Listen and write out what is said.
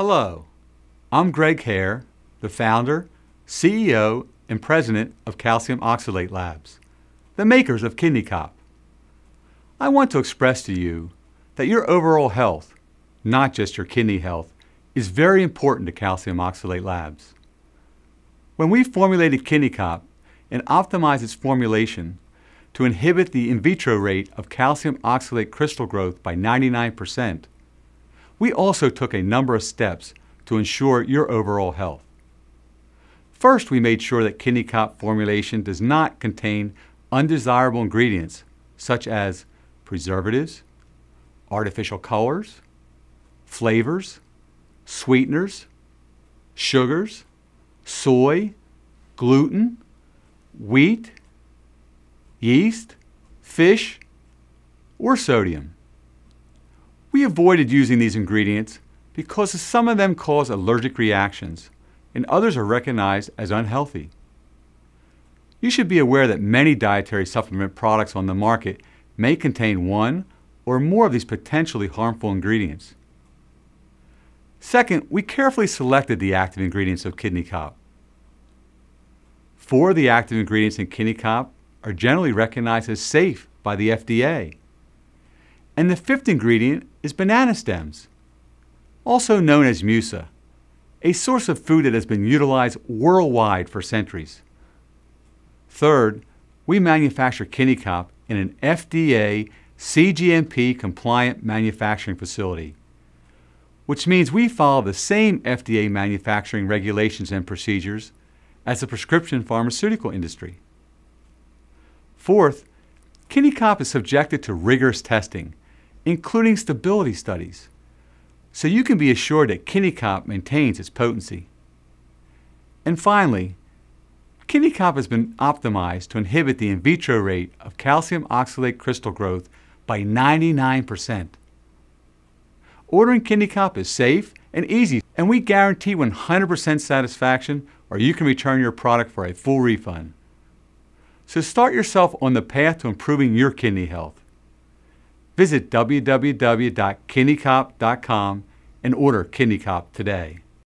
Hello, I'm Greg Hare, the founder, CEO, and president of Calcium Oxalate Labs, the makers of Kidney Cop. I want to express to you that your overall health, not just your kidney health, is very important to Calcium Oxalate Labs. When we formulated Kidney Cop and optimized its formulation to inhibit the in vitro rate of calcium oxalate crystal growth by 99%, we also took a number of steps to ensure your overall health. First, we made sure that Kidney Cop formulation does not contain undesirable ingredients such as preservatives, artificial colors, flavors, sweeteners, sugars, soy, gluten, wheat, yeast, fish, or sodium. We avoided using these ingredients because some of them cause allergic reactions and others are recognized as unhealthy. You should be aware that many dietary supplement products on the market may contain one or more of these potentially harmful ingredients. Second, we carefully selected the active ingredients of kidney cop. Four of the active ingredients in kidney cop are generally recognized as safe by the FDA. And the fifth ingredient is banana stems, also known as musa, a source of food that has been utilized worldwide for centuries. Third, we manufacture Kinnecop in an FDA CGMP compliant manufacturing facility, which means we follow the same FDA manufacturing regulations and procedures as the prescription pharmaceutical industry. Fourth, Kinnecop is subjected to rigorous testing including stability studies, so you can be assured that Kinnecop maintains its potency. And finally, Kinnecop has been optimized to inhibit the in vitro rate of calcium oxalate crystal growth by 99%. Ordering Kinnecop is safe and easy, and we guarantee 100% satisfaction or you can return your product for a full refund. So start yourself on the path to improving your kidney health. Visit www.kidneycop.com and order Kidney today.